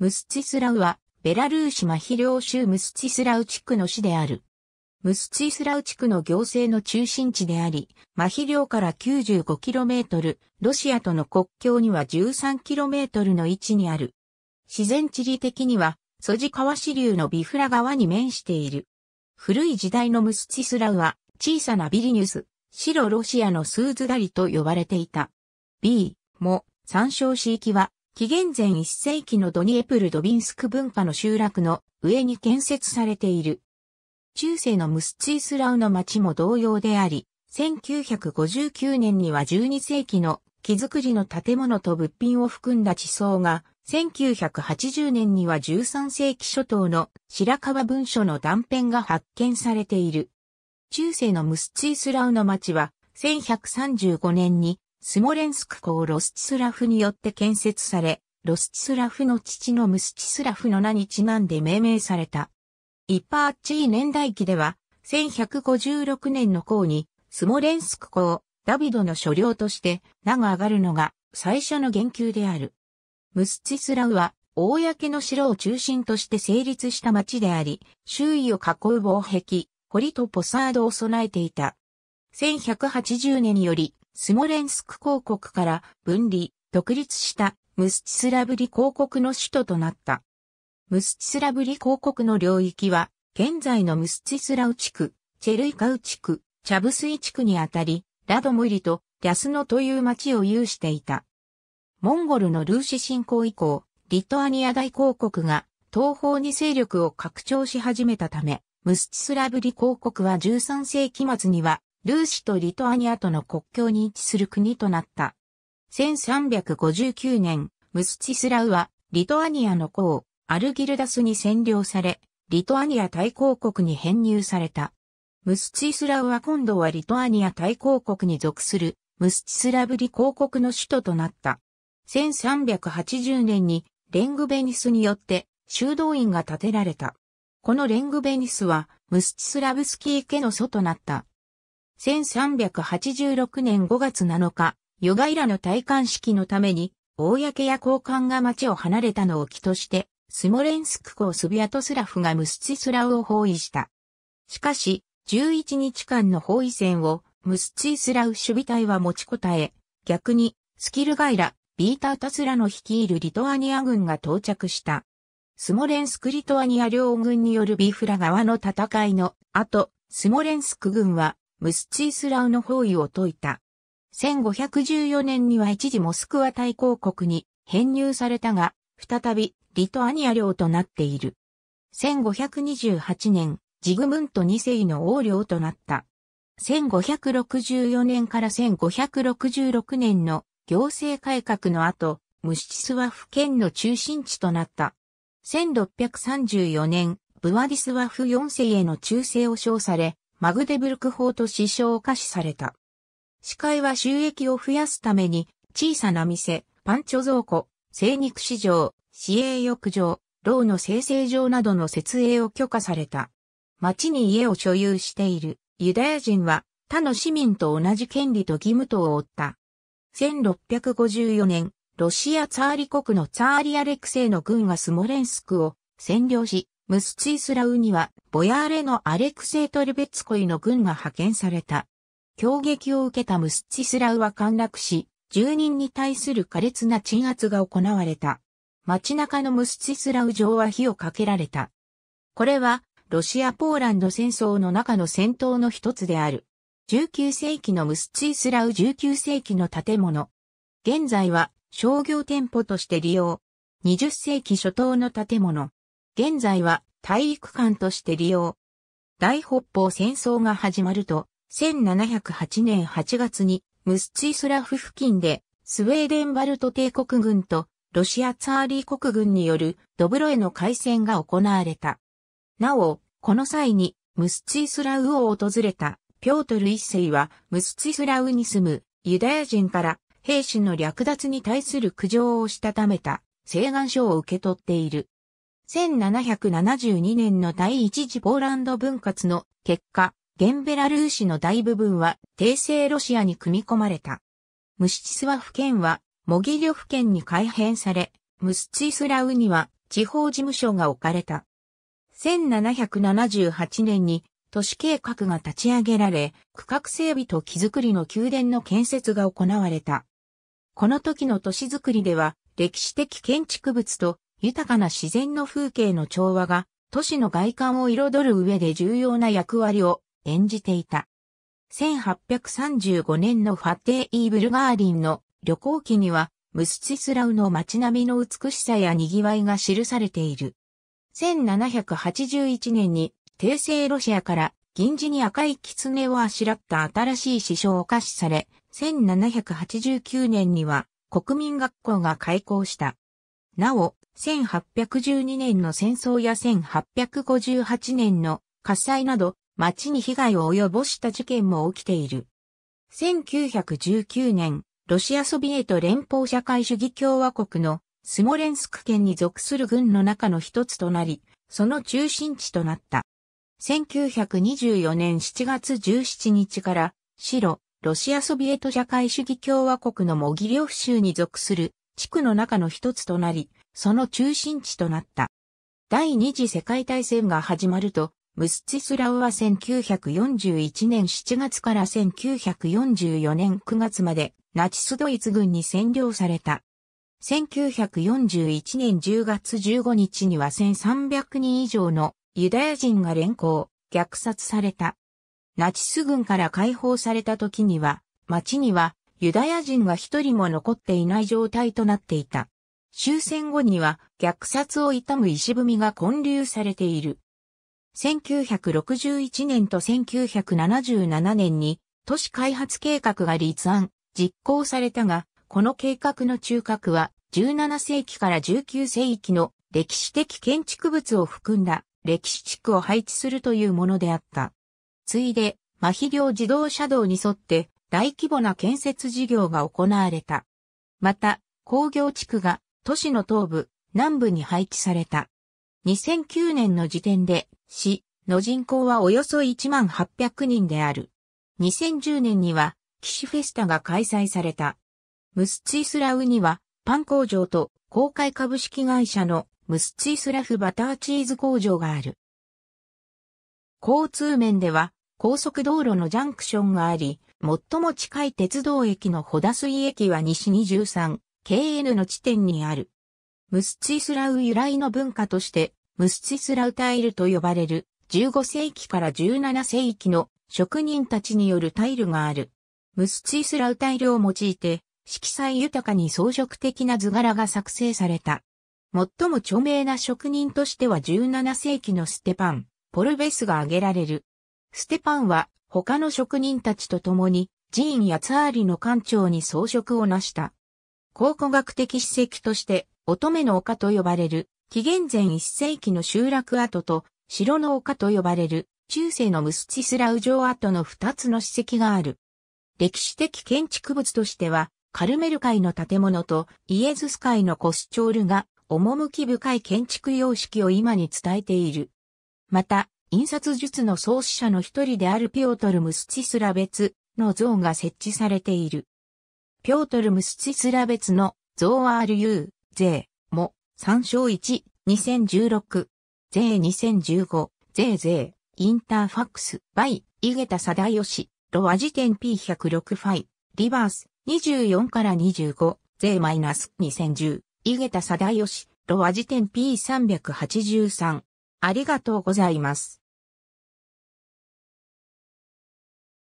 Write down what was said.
ムスチスラウは、ベラルーシマヒリョ州ムスチスラウ地区の市である。ムスチスラウ地区の行政の中心地であり、マヒリョから 95km、ロシアとの国境には 13km の位置にある。自然地理的には、ソジ川支流のビフラ川に面している。古い時代のムスチスラウは、小さなビリニュス、白ロシアのスーズダリと呼ばれていた。B も参照市域は紀元前1世紀のドニエプルドビンスク文化の集落の上に建設されている。中世のムスツイスラウの町も同様であり、1959年には12世紀の木造りの建物と物品を含んだ地層が、1980年には13世紀初頭の白川文書の断片が発見されている。中世のムスツイスラウの町は、1135年にスモレンスク港ロスチスラフによって建設され、ロスチスラフの父のムスチスラフの名にちなんで命名された。一パーチー年代記では、1156年の項に、スモレンスク港、ダビドの所領として名が上がるのが最初の言及である。ムスチスラウは、公の城を中心として成立した町であり、周囲を囲う防壁、堀とポサードを備えていた。1180年により、スモレンスク公国から分離、独立したムスチスラブリ公国の首都となった。ムスチスラブリ公国の領域は、現在のムスチスラウ地区、チェルイカウ地区、チャブスイ地区にあたり、ラドモイリとリャスノという町を有していた。モンゴルのルーシ侵攻以降、リトアニア大公国が東方に勢力を拡張し始めたため、ムスチスラブリ公国は13世紀末にはルーシとリトアニアとの国境に位置する国となった。1359年、ムスチスラウは、リトアニアの公、アルギルダスに占領され、リトアニア大公国に編入された。ムスチスラウは今度はリトアニア大公国に属する、ムスチスラブリ公国の首都となった。1380年に、レングベニスによって、修道院が建てられた。このレングベニスは、ムスチスラブスキー家の祖となった。1386年5月7日、ヨガイラの戴冠式のために、公や交換が町を離れたのを機として、スモレンスク公スビアトスラフがムスチスラウを包囲した。しかし、11日間の包囲戦を、ムスチスラウ守備隊は持ちこたえ、逆に、スキルガイラ、ビータータスラの率いるリトアニア軍が到着した。スモレンスクリトアニア両軍によるビフラ側の戦いの後、スモレンスク軍はムスチースラウの包囲を解いた。1514年には一時モスクワ大公国に編入されたが、再びリトアニア領となっている。1528年、ジグムント2世の王領となった。1564年から1566年の行政改革の後、ムシチスワフ県の中心地となった。1634年、ブワディスワフ4世への忠誠を称され、マグデブルク法と支障を可視された。司会は収益を増やすために、小さな店、パンチョ蔵庫、精肉市場、市営浴場、牢の生成場などの設営を許可された。町に家を所有しているユダヤ人は他の市民と同じ権利と義務等を負った。1654年、ロシアツァーリ国のツァーリアレクセイの軍がスモレンスクを占領し、ムスチースラウには、ボヤーレのアレクセイ・トルベツコイの軍が派遣された。攻撃を受けたムスチスラウは陥落し、住人に対する苛烈な鎮圧が行われた。街中のムスチスラウ城は火をかけられた。これは、ロシア・ポーランド戦争の中の戦闘の一つである。19世紀のムスチスラウ19世紀の建物。現在は商業店舗として利用。20世紀初頭の建物。現在は体育館として利用。大北方戦争が始まると、1708年8月にムスツイスラフ付近でスウェーデンバルト帝国軍とロシアツァーリー国軍によるドブロへの海戦が行われた。なお、この際にムスツイスラウを訪れたピョートル一世はムスツイスラウに住むユダヤ人から兵士の略奪に対する苦情をしたためた請願書を受け取っている。1772年の第一次ポーランド分割の結果、ゲンベラルーシの大部分は帝政ロシアに組み込まれた。ムシチスワフ県はモギリョフ県に改編され、ムスチスラウには地方事務所が置かれた。1778年に都市計画が立ち上げられ、区画整備と木造りの宮殿の建設が行われた。この時の都市づくりでは、歴史的建築物と豊かな自然の風景の調和が都市の外観を彩る上で重要な役割を演じていた。1835年のファテイ・イーブルガーリンの旅行記には、ムスチスラウの街並みの美しさや賑わいが記されている。1781年に、帝政ロシアから銀地に赤い狐をあしらった新しい首相を可視され、1789年には国民学校が開校した。なお、1812年の戦争や1858年の火災など、町に被害を及ぼした事件も起きている。1919年、ロシアソビエト連邦社会主義共和国のスモレンスク県に属する軍の中の一つとなり、その中心地となった。1924年7月17日から、白、ロシアソビエト社会主義共和国のモギリョフ州に属する地区の中の一つとなり、その中心地となった。第二次世界大戦が始まると、ムスチスラウは1941年7月から1944年9月までナチスドイツ軍に占領された。1941年10月15日には1300人以上のユダヤ人が連行、虐殺された。ナチス軍から解放された時には、町にはユダヤ人が一人も残っていない状態となっていた。終戦後には虐殺を悼む石踏みが混流されている。1961年と1977年に都市開発計画が立案、実行されたが、この計画の中核は17世紀から19世紀の歴史的建築物を含んだ歴史地区を配置するというものであった。ついで、麻痺業自動車道に沿って大規模な建設事業が行われた。また、工業地区が都市の東部、南部に配置された。2009年の時点で、市の人口はおよそ1万800人である。2010年には、騎士フェスタが開催された。ムスツイスラウには、パン工場と公開株式会社のムスツイスラフバターチーズ工場がある。交通面では、高速道路のジャンクションがあり、最も近い鉄道駅のホダスイ駅は西23 KN の地点にある。ムスツィスラウ由来の文化として、ムスツィスラウタイルと呼ばれる15世紀から17世紀の職人たちによるタイルがある。ムスツィスラウタイルを用いて、色彩豊かに装飾的な図柄が作成された。最も著名な職人としては17世紀のステパン、ポルベスが挙げられる。ステパンは他の職人たちと共に、寺院やツアーリの館長に装飾を成した。考古学的史跡として、乙女の丘と呼ばれる、紀元前1世紀の集落跡と、城の丘と呼ばれる、中世のムスチスラウ城跡の2つの史跡がある。歴史的建築物としては、カルメル会の建物とイエズス会のコスチョールが、趣深い建築様式を今に伝えている。また、印刷術の創始者の一人であるピオトル・ムスチスラ別の像が設置されている。ピョートル・ムスチスラベツのゾーアール・ユー、税も参照1、2016、ー2015、ゼー、インターファックス、バイ、イゲタ・サダヨシ、ロア辞典 P106 ファイ、リバース、24から25、ーマイナス2010、サダヨシ、ロア辞典 P383。ありがとうございます。